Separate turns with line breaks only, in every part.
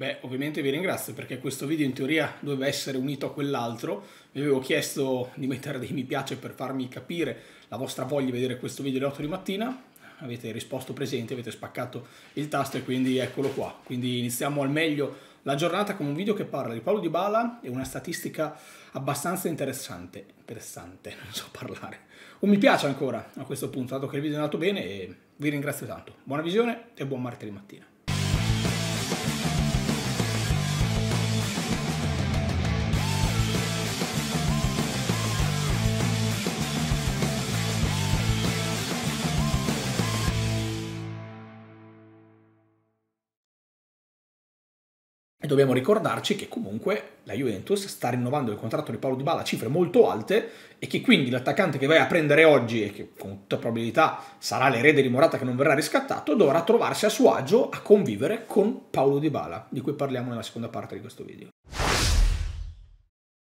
Beh, ovviamente vi ringrazio perché questo video in teoria doveva essere unito a quell'altro. Vi avevo chiesto di mettere dei mi piace per farmi capire la vostra voglia di vedere questo video alle 8 di mattina. Avete risposto presente, avete spaccato il tasto e quindi eccolo qua. Quindi iniziamo al meglio la giornata con un video che parla di Paolo Di Bala e una statistica abbastanza interessante. Interessante, non so parlare. Un mi piace ancora a questo punto, dato che il video è andato bene e vi ringrazio tanto. Buona visione e buon martedì mattina. dobbiamo ricordarci che comunque la Juventus sta rinnovando il contratto di Paolo Di Bala a cifre molto alte e che quindi l'attaccante che vai a prendere oggi e che con tutta probabilità sarà l'erede di Morata che non verrà riscattato dovrà trovarsi a suo agio a convivere con Paolo Di Bala, di cui parliamo nella seconda parte di questo video.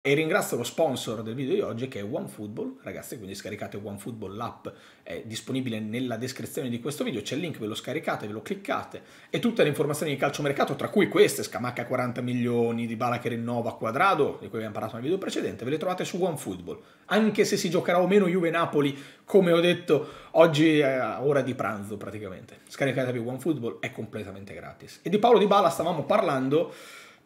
E ringrazio lo sponsor del video di oggi che è OneFootball, ragazzi, quindi scaricate OneFootball, l'app è disponibile nella descrizione di questo video, c'è il link, ve lo scaricate, ve lo cliccate e tutte le informazioni di calciomercato, tra cui queste, Scamacca 40 milioni, di Bala che rinnova, a Quadrado, di cui abbiamo parlato nel video precedente, ve le trovate su OneFootball, anche se si giocherà o meno Juve-Napoli, come ho detto oggi a ora di pranzo praticamente. Scaricatevi OneFootball, è completamente gratis. E di Paolo Di Bala stavamo parlando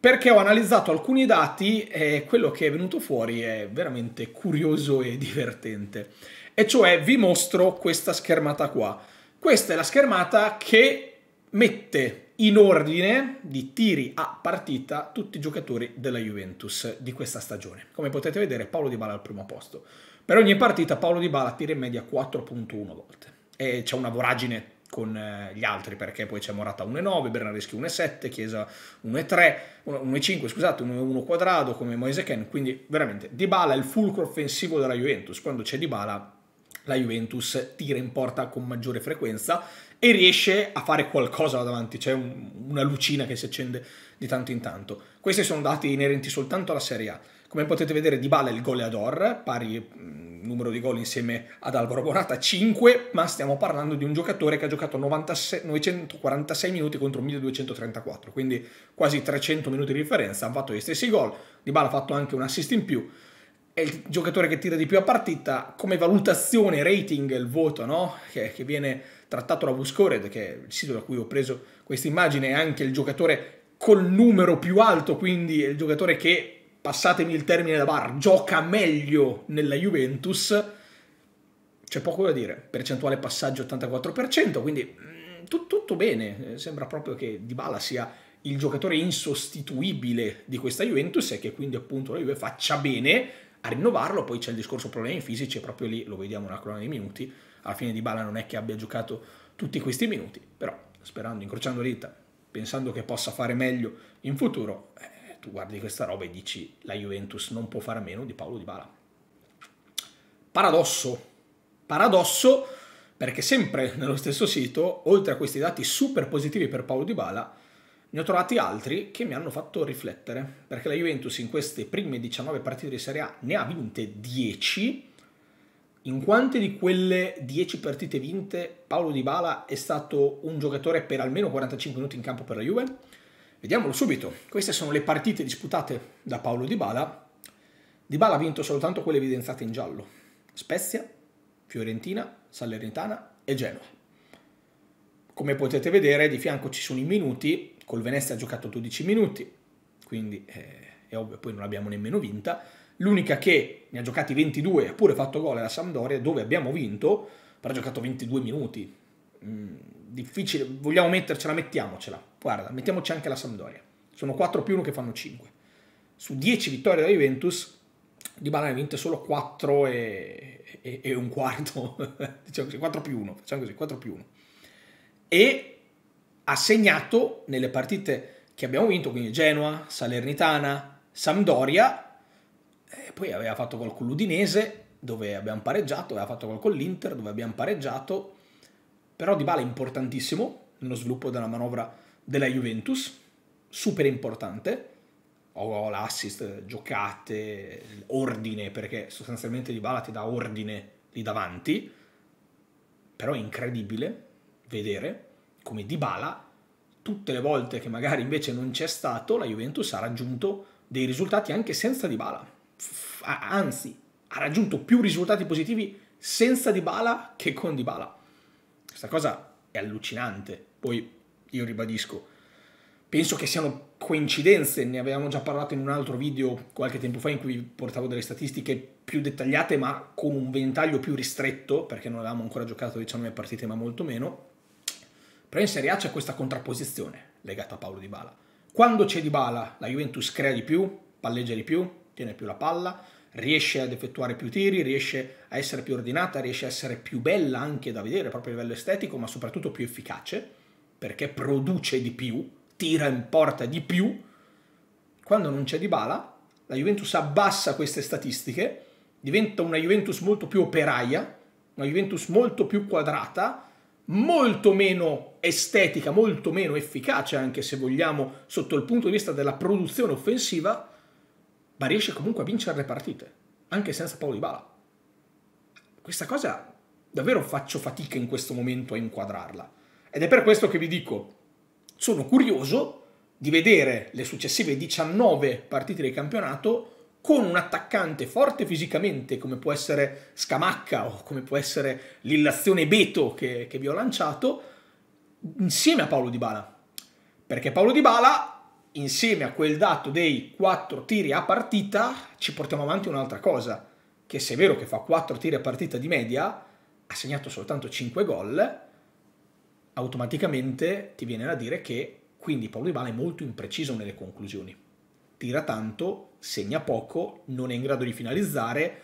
perché ho analizzato alcuni dati e quello che è venuto fuori è veramente curioso e divertente. E cioè vi mostro questa schermata qua. Questa è la schermata che mette in ordine di tiri a partita tutti i giocatori della Juventus di questa stagione. Come potete vedere Paolo Di Bala al primo posto. Per ogni partita Paolo Di Bala tira in media 4.1 volte. E c'è una voragine con eh, gli altri perché poi c'è Morata 1,9, Bernardeschi 1,7, Chiesa 1,3, 1,5 scusate, 1,1 quadrato come Moise Ken, quindi veramente Dybala è il fulcro offensivo della Juventus, quando c'è Dybala la Juventus tira in porta con maggiore frequenza e riesce a fare qualcosa là davanti, c'è un, una lucina che si accende di tanto in tanto. Questi sono dati inerenti soltanto alla Serie A. Come potete vedere Dybala è il goleador, pari mm, numero di gol insieme ad Alvaro Bonata 5, ma stiamo parlando di un giocatore che ha giocato 96, 946 minuti contro 1234, quindi quasi 300 minuti di differenza, ha fatto gli stessi gol, Di Bala ha fatto anche un assist in più, è il giocatore che tira di più a partita, come valutazione, rating, il voto no? che, che, viene trattato da Buscored, che è il sito da cui ho preso questa immagine, è anche il giocatore col numero più alto, quindi è il giocatore che passatemi il termine da bar, gioca meglio nella Juventus, c'è poco da dire. Percentuale passaggio 84%, quindi mm, tutto, tutto bene. Eh, sembra proprio che Dybala sia il giocatore insostituibile di questa Juventus e che quindi appunto la Juve faccia bene a rinnovarlo. Poi c'è il discorso problemi fisici e proprio lì lo vediamo una colonna di minuti. Alla fine Dybala non è che abbia giocato tutti questi minuti, però sperando, incrociando le dita, pensando che possa fare meglio in futuro, eh, tu guardi questa roba e dici la Juventus non può fare a meno di Paolo Di Bala. Paradosso, paradosso perché sempre nello stesso sito, oltre a questi dati super positivi per Paolo Di Bala, ne ho trovati altri che mi hanno fatto riflettere, perché la Juventus in queste prime 19 partite di Serie A ne ha vinte 10. In quante di quelle 10 partite vinte Paolo Di Bala è stato un giocatore per almeno 45 minuti in campo per la Juventus? Vediamolo subito. Queste sono le partite disputate da Paolo Di Bala. Di Bala ha vinto soltanto quelle evidenziate in giallo. Spezia, Fiorentina, Salernitana e Genoa. Come potete vedere di fianco ci sono i minuti, col Venezia ha giocato 12 minuti, quindi eh, è ovvio, poi non abbiamo nemmeno vinta. L'unica che ne ha giocati 22 e ha pure fatto gol è la Sampdoria, dove abbiamo vinto, però ha giocato 22 minuti. Mm difficile, vogliamo mettercela, mettiamocela. Guarda, mettiamoci anche la Sampdoria. Sono 4 più 1 che fanno 5. Su 10 vittorie della Juventus, Di Bala ne vinte solo 4 e, e, e un quarto, diciamo così, 4 più 1, facciamo così, 4 più 1. E ha segnato nelle partite che abbiamo vinto, quindi Genoa, Salernitana, Sampdoria, e poi aveva fatto gol con l'Udinese, dove abbiamo pareggiato, aveva fatto gol con l'Inter, dove abbiamo pareggiato, però Dybala è importantissimo nello sviluppo della manovra della Juventus, super importante. Ho oh, l'assist, giocate, ordine, perché sostanzialmente Dybala ti dà ordine lì davanti. Però è incredibile vedere come Dybala tutte le volte che magari invece non c'è stato, la Juventus ha raggiunto dei risultati anche senza Dybala. Anzi, ha raggiunto più risultati positivi senza Dybala che con Dybala. Questa cosa è allucinante. Poi io ribadisco, penso che siano coincidenze, ne avevamo già parlato in un altro video qualche tempo fa in cui portavo delle statistiche più dettagliate ma con un ventaglio più ristretto perché non avevamo ancora giocato 19 partite ma molto meno. Però in Serie A c'è questa contrapposizione legata a Paolo Di Bala. Quando c'è Di Bala la Juventus crea di più, palleggia di più, tiene più la palla, riesce ad effettuare più tiri, riesce a essere più ordinata, riesce a essere più bella anche da vedere proprio a livello estetico, ma soprattutto più efficace, perché produce di più, tira in porta di più. Quando non c'è Dybala, la Juventus abbassa queste statistiche, diventa una Juventus molto più operaia, una Juventus molto più quadrata, molto meno estetica, molto meno efficace anche se vogliamo sotto il punto di vista della produzione offensiva, ma riesce comunque a vincere le partite, anche senza Paolo Di Bala. Questa cosa davvero faccio fatica in questo momento a inquadrarla. Ed è per questo che vi dico, sono curioso di vedere le successive 19 partite del campionato con un attaccante forte fisicamente come può essere Scamacca o come può essere l'illazione Beto che, che vi ho lanciato, insieme a Paolo Di Bala. Perché Paolo Di Bala insieme a quel dato dei 4 tiri a partita ci portiamo avanti un'altra cosa, che se è vero che fa 4 tiri a partita di media, ha segnato soltanto 5 gol, automaticamente ti viene da dire che quindi Paolo Dybala è molto impreciso nelle conclusioni. Tira tanto, segna poco, non è in grado di finalizzare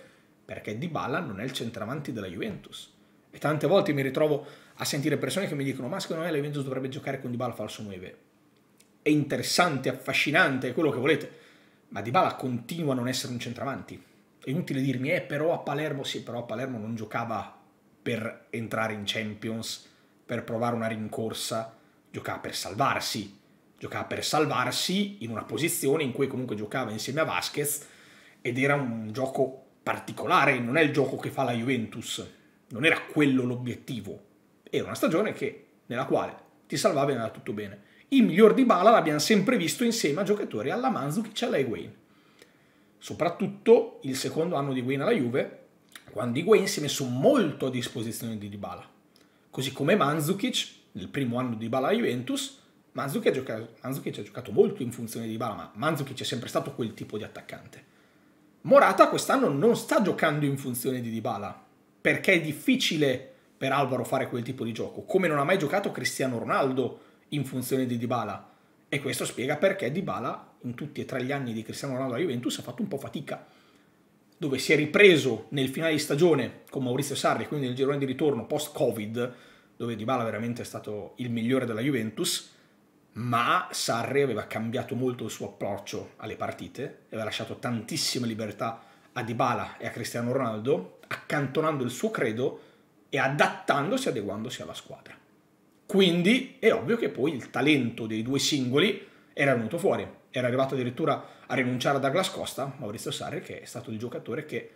perché Dybala non è il centravanti della Juventus. E tante volte mi ritrovo a sentire persone che mi dicono ma secondo me la Juventus dovrebbe giocare con Dybala falso 9 è interessante, affascinante, è quello che volete, ma Dybala continua a non essere un centravanti. È inutile dirmi, eh, però a Palermo, sì, però a Palermo non giocava per entrare in Champions, per provare una rincorsa, giocava per salvarsi, giocava per salvarsi in una posizione in cui comunque giocava insieme a Vasquez ed era un gioco particolare, non è il gioco che fa la Juventus, non era quello l'obiettivo, era una stagione che, nella quale ti salva bene, va tutto bene. Il miglior di Bala l'abbiamo sempre visto insieme a giocatori alla Manzukic e alla Higuain. Soprattutto il secondo anno di Higuain alla Juve, quando Higuain si è messo molto a disposizione di Dybala. Così come Manzukic, nel primo anno di Dybala alla Juventus, Manzukic ha, giocato, Manzukic ha giocato molto in funzione di Dybala, ma Manzukic è sempre stato quel tipo di attaccante. Morata quest'anno non sta giocando in funzione di Dybala, perché è difficile per Alvaro fare quel tipo di gioco, come non ha mai giocato Cristiano Ronaldo in funzione di Dybala. E questo spiega perché Dybala, in tutti e tre gli anni di Cristiano Ronaldo alla Juventus, ha fatto un po' fatica. Dove si è ripreso nel finale di stagione con Maurizio Sarri, quindi nel girone di ritorno post-Covid, dove Dybala veramente è stato il migliore della Juventus, ma Sarri aveva cambiato molto il suo approccio alle partite, aveva lasciato tantissime libertà a Dybala e a Cristiano Ronaldo, accantonando il suo credo e adattandosi, adeguandosi alla squadra. Quindi è ovvio che poi il talento dei due singoli era venuto fuori. Era arrivato addirittura a rinunciare a Douglas Costa, Maurizio Sarri, che è stato il giocatore che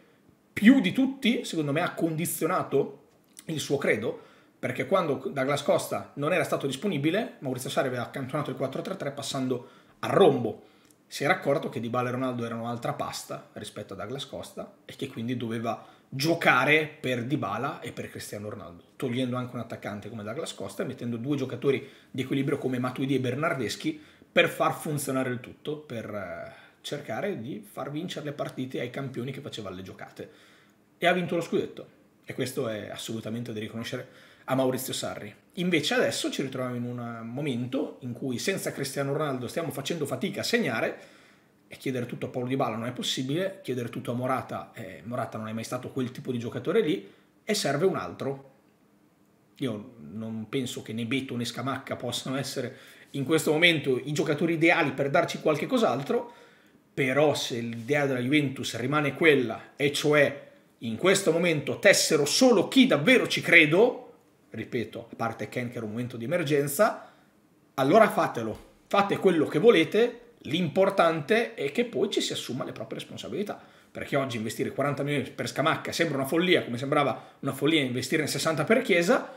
più di tutti, secondo me, ha condizionato il suo credo, perché quando Douglas Costa non era stato disponibile, Maurizio Sarri aveva accantonato il 4-3-3 passando a rombo. Si era accorto che Di Bale e Ronaldo erano altra pasta rispetto a Douglas Costa e che quindi doveva giocare per Dybala e per Cristiano Ronaldo, togliendo anche un attaccante come Douglas Costa e mettendo due giocatori di equilibrio come Matuidi e Bernardeschi per far funzionare il tutto, per eh, cercare di far vincere le partite ai campioni che faceva le giocate. E ha vinto lo scudetto, e questo è assolutamente da riconoscere a Maurizio Sarri. Invece adesso ci ritroviamo in un momento in cui senza Cristiano Ronaldo stiamo facendo fatica a segnare, e chiedere tutto a Paolo Di Bala non è possibile, chiedere tutto a Morata, eh, Morata non è mai stato quel tipo di giocatore lì, e serve un altro. Io non penso che né Beto né Scamacca possano essere in questo momento i giocatori ideali per darci qualche cos'altro, però se l'idea della Juventus rimane quella, e cioè in questo momento tessero solo chi davvero ci credo, ripeto, a parte Ken che era un momento di emergenza, allora fatelo, fate quello che volete, L'importante è che poi ci si assuma le proprie responsabilità, perché oggi investire 40 milioni per Scamacca sembra una follia, come sembrava una follia investire in 60 per Chiesa,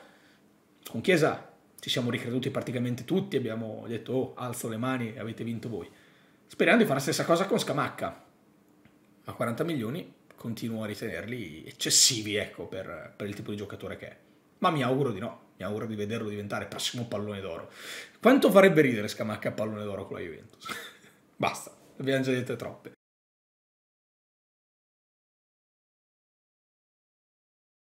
con Chiesa ci siamo ricreduti praticamente tutti, abbiamo detto oh, alzo le mani e avete vinto voi. Speriamo di fare la stessa cosa con Scamacca, ma 40 milioni continuo a ritenerli eccessivi ecco, per, per il tipo di giocatore che è. Ma mi auguro di no, mi auguro di vederlo diventare prossimo pallone d'oro. Quanto farebbe ridere Scamacca a pallone d'oro con la Juventus? Basta, abbiamo già dette troppe.